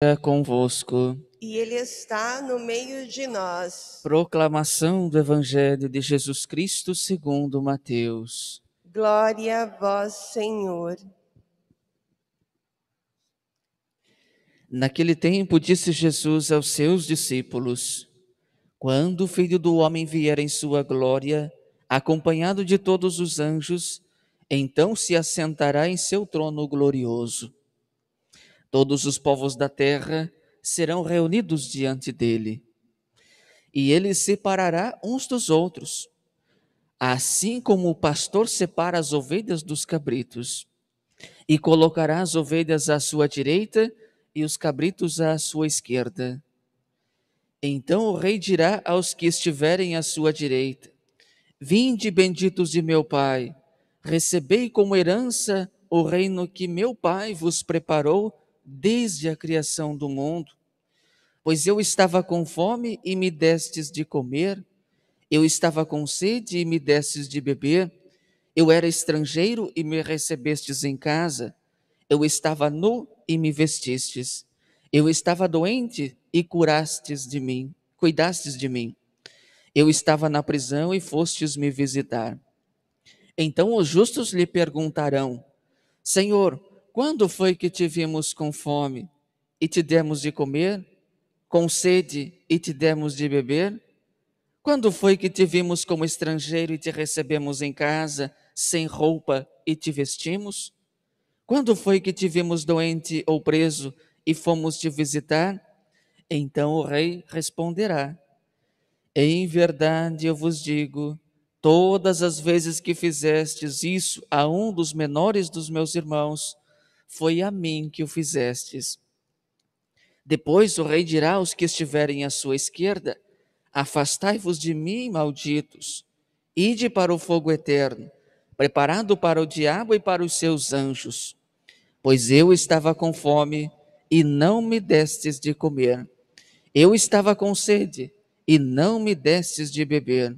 É convosco. E Ele está no meio de nós. Proclamação do Evangelho de Jesus Cristo segundo Mateus. Glória a vós, Senhor. Naquele tempo disse Jesus aos seus discípulos: Quando o Filho do homem vier em sua glória, acompanhado de todos os anjos, então se assentará em seu trono glorioso Todos os povos da terra serão reunidos diante dele, e ele separará uns dos outros, assim como o pastor separa as ovelhas dos cabritos, e colocará as ovelhas à sua direita e os cabritos à sua esquerda. Então o rei dirá aos que estiverem à sua direita: Vinde, benditos de meu pai, recebei como herança o reino que meu pai vos preparou desde a criação do mundo. Pois eu estava com fome e me destes de comer, eu estava com sede e me destes de beber, eu era estrangeiro e me recebestes em casa, eu estava nu e me vestistes, eu estava doente e curastes de mim, cuidastes de mim. Eu estava na prisão e fostes me visitar. Então os justos lhe perguntarão: Senhor, quando foi que te vimos com fome e te demos de comer? Com sede e te demos de beber? Quando foi que te vimos como estrangeiro e te recebemos em casa, sem roupa e te vestimos? Quando foi que te vimos doente ou preso e fomos te visitar? Então o rei responderá: Em verdade eu vos digo, todas as vezes que fizestes isso a um dos menores dos meus irmãos, foi a mim que o fizestes. Depois o rei dirá aos que estiverem à sua esquerda: Afastai-vos de mim, malditos, ide para o fogo eterno, preparado para o diabo e para os seus anjos. Pois eu estava com fome e não me destes de comer. Eu estava com sede e não me destes de beber.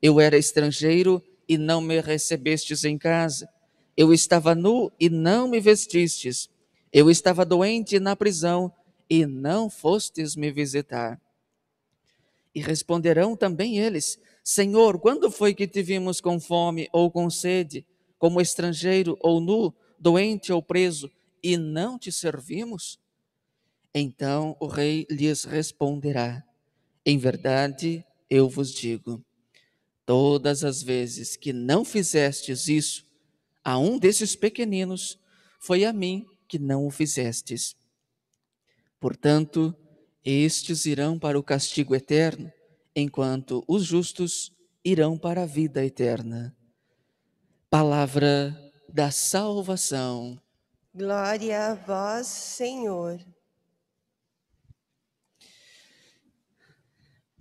Eu era estrangeiro e não me recebestes em casa eu estava nu e não me vestistes. Eu estava doente na prisão e não fostes me visitar. E responderão também eles: Senhor, quando foi que te vimos com fome ou com sede, como estrangeiro ou nu, doente ou preso, e não te servimos? Então o rei lhes responderá: Em verdade, eu vos digo, todas as vezes que não fizestes isso a um desses pequeninos, foi a mim que não o fizestes. Portanto, estes irão para o castigo eterno, enquanto os justos irão para a vida eterna. Palavra da salvação. Glória a vós, Senhor.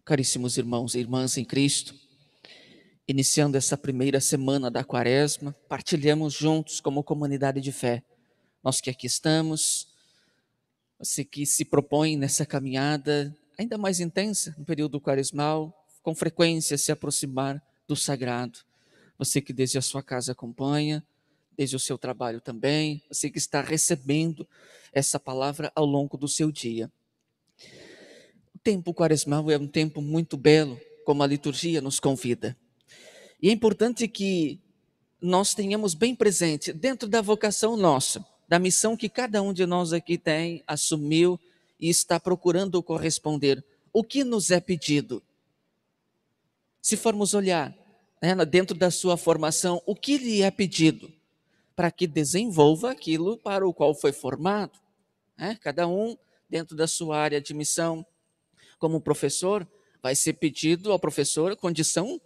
Caríssimos irmãos e irmãs em Cristo, Iniciando essa primeira semana da quaresma, partilhamos juntos como comunidade de fé. Nós que aqui estamos, você que se propõe nessa caminhada ainda mais intensa no período quaresmal, com frequência se aproximar do sagrado. Você que desde a sua casa acompanha, desde o seu trabalho também, você que está recebendo essa palavra ao longo do seu dia. O tempo quaresmal é um tempo muito belo, como a liturgia nos convida. E é importante que nós tenhamos bem presente, dentro da vocação nossa, da missão que cada um de nós aqui tem, assumiu e está procurando corresponder, o que nos é pedido? Se formos olhar né, dentro da sua formação, o que lhe é pedido? Para que desenvolva aquilo para o qual foi formado. Né? Cada um, dentro da sua área de missão, como professor, vai ser pedido ao professor condição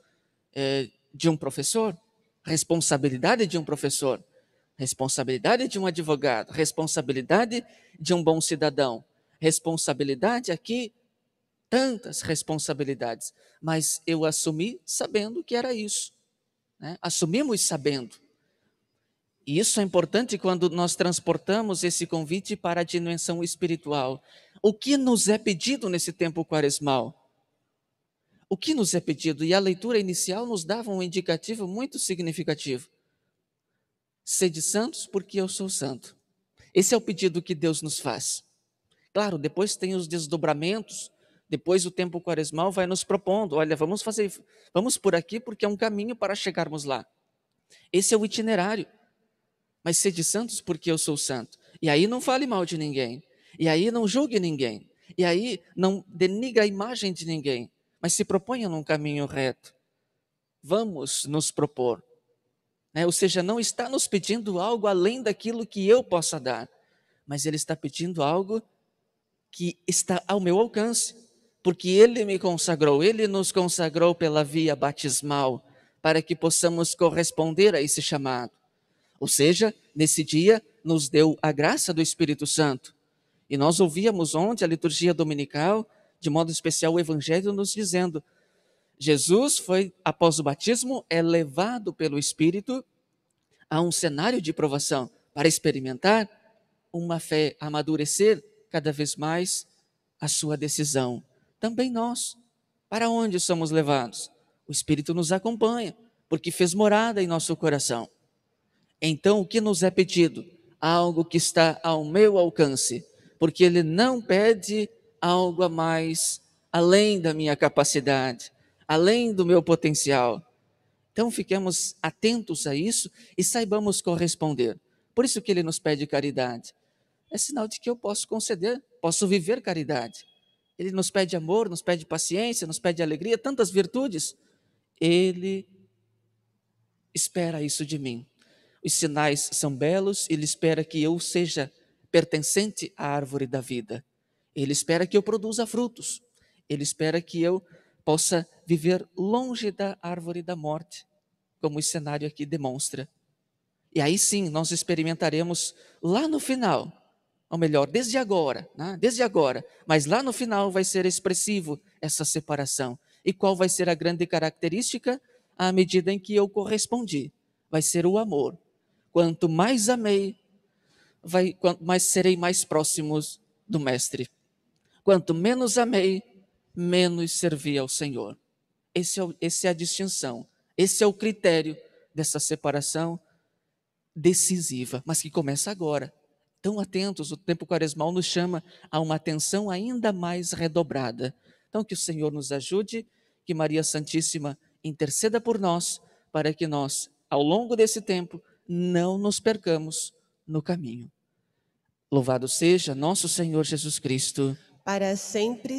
eh, de um professor, responsabilidade de um professor, responsabilidade de um advogado, responsabilidade de um bom cidadão, responsabilidade aqui, tantas responsabilidades, mas eu assumi sabendo que era isso. Né? Assumimos sabendo. E isso é importante quando nós transportamos esse convite para a dimensão espiritual. O que nos é pedido nesse tempo quaresmal? o que nos é pedido, e a leitura inicial nos dava um indicativo muito significativo. Sede santos, porque eu sou santo. Esse é o pedido que Deus nos faz. Claro, depois tem os desdobramentos, depois o tempo quaresmal vai nos propondo, olha, vamos fazer, vamos por aqui porque é um caminho para chegarmos lá. Esse é o itinerário. Mas sede santos porque eu sou santo. E aí não fale mal de ninguém. E aí não julgue ninguém. E aí não deniga a imagem de ninguém mas se proponha num caminho reto. Vamos nos propor. Né? Ou seja, não está nos pedindo algo além daquilo que eu possa dar, mas Ele está pedindo algo que está ao meu alcance, porque Ele me consagrou, Ele nos consagrou pela via batismal, para que possamos corresponder a esse chamado. Ou seja, nesse dia, nos deu a graça do Espírito Santo. E nós ouvíamos ontem a liturgia dominical de modo especial o Evangelho, nos dizendo: Jesus foi, após o batismo, elevado é levado pelo Espírito a um cenário de provação para experimentar uma fé, amadurecer cada vez mais a sua decisão. Também nós, para onde somos levados? O Espírito nos acompanha, porque fez morada em nosso coração. Então, o que nos é pedido? Algo que está ao meu alcance, porque Ele não pede algo a mais além da minha capacidade, além do meu potencial. Então fiquemos atentos a isso e saibamos corresponder. Por isso que ele nos pede caridade. É sinal de que eu posso conceder, posso viver caridade. Ele nos pede amor, nos pede paciência, nos pede alegria, tantas virtudes. Ele espera isso de mim. Os sinais são belos, ele espera que eu seja pertencente à árvore da vida. Ele espera que eu produza frutos. Ele espera que eu possa viver longe da árvore da morte, como o cenário aqui demonstra. E aí sim, nós experimentaremos lá no final, ou melhor, desde agora, né? desde agora, mas lá no final vai ser expressivo essa separação. E qual vai ser a grande característica? À medida em que eu correspondi, vai ser o amor. Quanto mais amei, vai, quanto mais serei mais próximos do Mestre. Quanto menos amei, menos servi ao Senhor. Esse é, é a distinção, esse é o critério dessa separação decisiva, mas que começa agora. Tão atentos, o tempo quaresmal nos chama a uma atenção ainda mais redobrada. Então, que o Senhor nos ajude, que Maria Santíssima interceda por nós, para que nós, ao longo desse tempo, não nos percamos no caminho. Louvado seja nosso Senhor Jesus Cristo para sempre